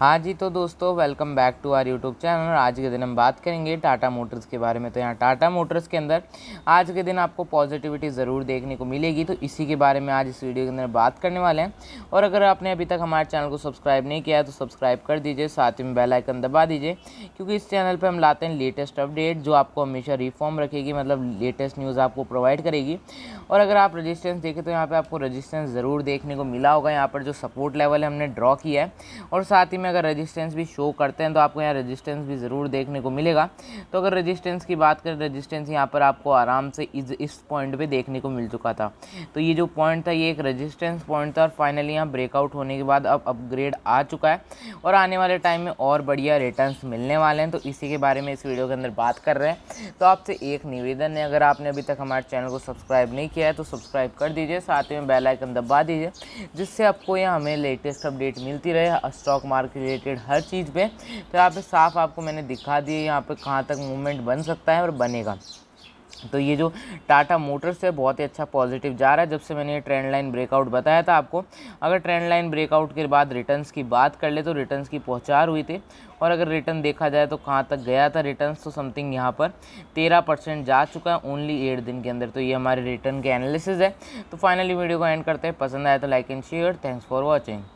हाँ जी तो दोस्तों welcome back to our YouTube channel और आज के दिन हम बात करेंगे टाटा मोटर्स के बारे में तो यहाँ टाटा मोटर्स के अंदर आज के दिन आपको पॉजिटिविटी ज़रूर देखने को मिलेगी तो इसी के बारे में आज इस वीडियो के अंदर बात करने वाले हैं और अगर आपने अभी तक हमारे चैनल को सब्सक्राइब नहीं किया तो सब्सक्राइब कर दीजिए साथ में बेलाइकन दबा दीजिए क्योंकि इस चैनल पर हम लाते हैं लेटेस्ट अपडेट जो आपको हमेशा रिफॉर्म रखेगी मतलब लेटेस्ट न्यूज़ आपको प्रोवाइड करेगी और अगर आप रजिस्टेंस देखें तो यहाँ पर आपको रजिस्टेंस ज़रूर देखने को मिला होगा यहाँ पर जो सपोर्ट लेवल है हमने ड्रॉ किया है और साथ ही में में अगर रेजिस्टेंस भी शो करते हैं तो आपको यहाँ रेजिस्टेंस भी ज़रूर देखने को मिलेगा तो अगर रेजिस्टेंस की बात करें रेजिस्टेंस यहाँ पर आपको आराम से इस इस पॉइंट पे देखने को मिल चुका था तो ये जो पॉइंट था ये एक रजिस्टेंस पॉइंट था और फाइनली यहाँ ब्रेकआउट होने के बाद अब अपग्रेड आ चुका है और आने वाले टाइम में और बढ़िया रिटर्न मिलने वाले हैं तो इसी के बारे में इस वीडियो के अंदर बात कर रहे हैं तो आपसे एक निवेदन है अगर आपने अभी तक हमारे चैनल को सब्सक्राइब नहीं किया है तो सब्सक्राइब कर दीजिए साथ में बेलाइकन दबा दीजिए जिससे आपको यहाँ हमें लेटेस्ट अपडेट मिलती रहे स्टॉक मार्केट रिलेटेड हर चीज़ पे तो यहाँ पे साफ आपको मैंने दिखा दिए यहाँ पे कहाँ तक मूवमेंट बन सकता है और बनेगा तो ये जो टाटा मोटर्स है बहुत ही अच्छा पॉजिटिव जा रहा है जब से मैंने ये ट्रेंड लाइन ब्रेकआउट बताया था आपको अगर ट्रेंड लाइन ब्रेकआउट के बाद रिटर्न्स की बात कर ले तो रिटर्न्स की पहुंचार हुई थी और अगर रिटर्न देखा जाए तो कहाँ तक गया था रिटर्न्स तो समथिंग यहाँ पर तेरह परसेंट जा चुका है ओनली एट दिन के अंदर तो ये हमारे रिटर्न के एनालिसिस है तो फाइनली वीडियो को एंड करते हैं पसंद आया तो like and share thanks for watching